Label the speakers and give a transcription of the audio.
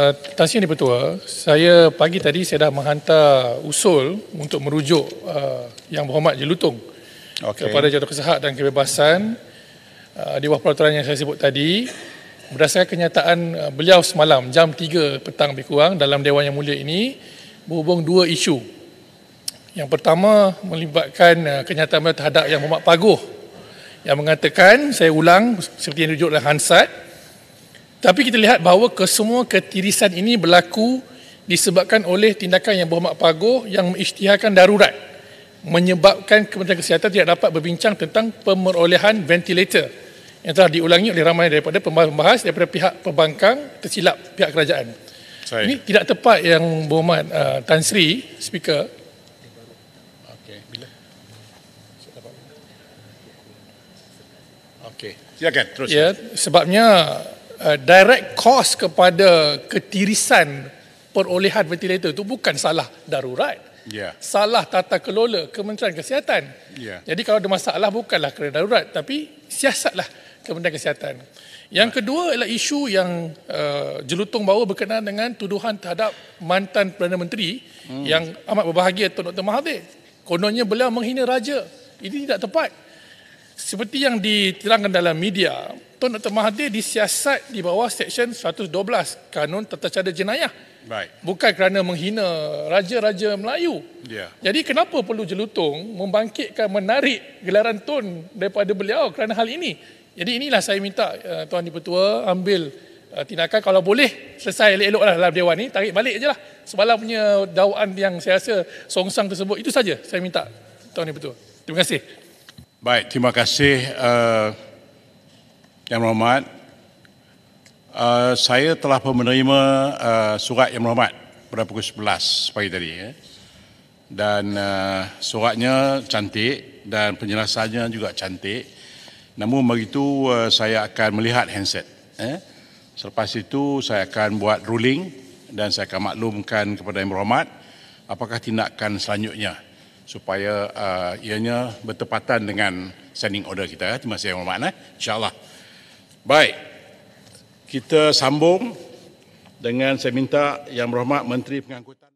Speaker 1: Eh, Tan Sri Pertua, eh? saya pagi tadi saya dah menghantar usul untuk merujuk uh, Yang Berhormat Jelutong okay. kepada Jatuh Kesehat dan Kebebasan uh, di bawah peraturan yang saya sebut tadi berdasarkan kenyataan uh, beliau semalam jam 3 petang lebih kurang dalam Dewan Yang Mulia ini berhubung dua isu. Yang pertama melibatkan uh, kenyataan beliau terhadap Yang Berhormat Paguh yang mengatakan, saya ulang seperti yang dirujuk oleh Hansat, tapi kita lihat bahawa kesemua ketirisan ini berlaku disebabkan oleh tindakan yang berhormat pago yang mengisytiharkan darurat menyebabkan Kementerian Kesihatan tidak dapat berbincang tentang pemerolehan ventilator yang telah diulangi oleh ramai daripada pembahas daripada pihak pembangkang tersilap pihak kerajaan. Saya. Ini tidak tepat yang berhormat uh, Tan Sri, Speaker. Okay, bila? Okay, silakan terus. Ya, sebabnya Uh, direct cost kepada ketirisan perolehan ventilator itu bukan salah darurat. Yeah. Salah tata kelola Kementerian Kesihatan. Yeah. Jadi kalau ada masalah bukanlah kerana darurat tapi siasatlah Kementerian Kesihatan. Yang kedua adalah isu yang uh, jelutong bawa berkenaan dengan tuduhan terhadap mantan Perdana Menteri hmm. yang amat berbahagia Tun Dr. Mahathir. Kononnya beliau menghina raja. Ini tidak tepat seperti yang diterangkan dalam media, Tun Dr. Mahathir disiasat di bawah Seksyen 112 Kanun Tata Cara Jenayah. Right. Bukan kerana menghina raja-raja Melayu. Yeah. Jadi kenapa perlu jelutong membangkitkan, menarik gelaran Tun daripada beliau kerana hal ini? Jadi inilah saya minta uh, Tuan Dipertua ambil uh, tindakan kalau boleh selesai elok-elok lah dalam Dewan ni, tarik balik je lah. Semalam punya dakwaan yang saya rasa songsang tersebut, itu saja saya minta Tuan Dipertua.
Speaker 2: Terima kasih. Baik, terima kasih uh, Yang Berhormat. Uh, saya telah menerima uh, surat Yang Berhormat pada pukul 11 pagi tadi. Ya. Dan uh, suratnya cantik dan penjelasannya juga cantik. Namun begitu uh, saya akan melihat handset. Eh. Selepas itu saya akan buat ruling dan saya akan maklumkan kepada Yang Berhormat apakah tindakan selanjutnya supaya uh, ianya bertepatan dengan sending order kita. Terima kasih yang bermakna. Eh. InsyaAllah. Baik. Kita sambung dengan
Speaker 1: saya minta yang berhormat Menteri Pengangkutan.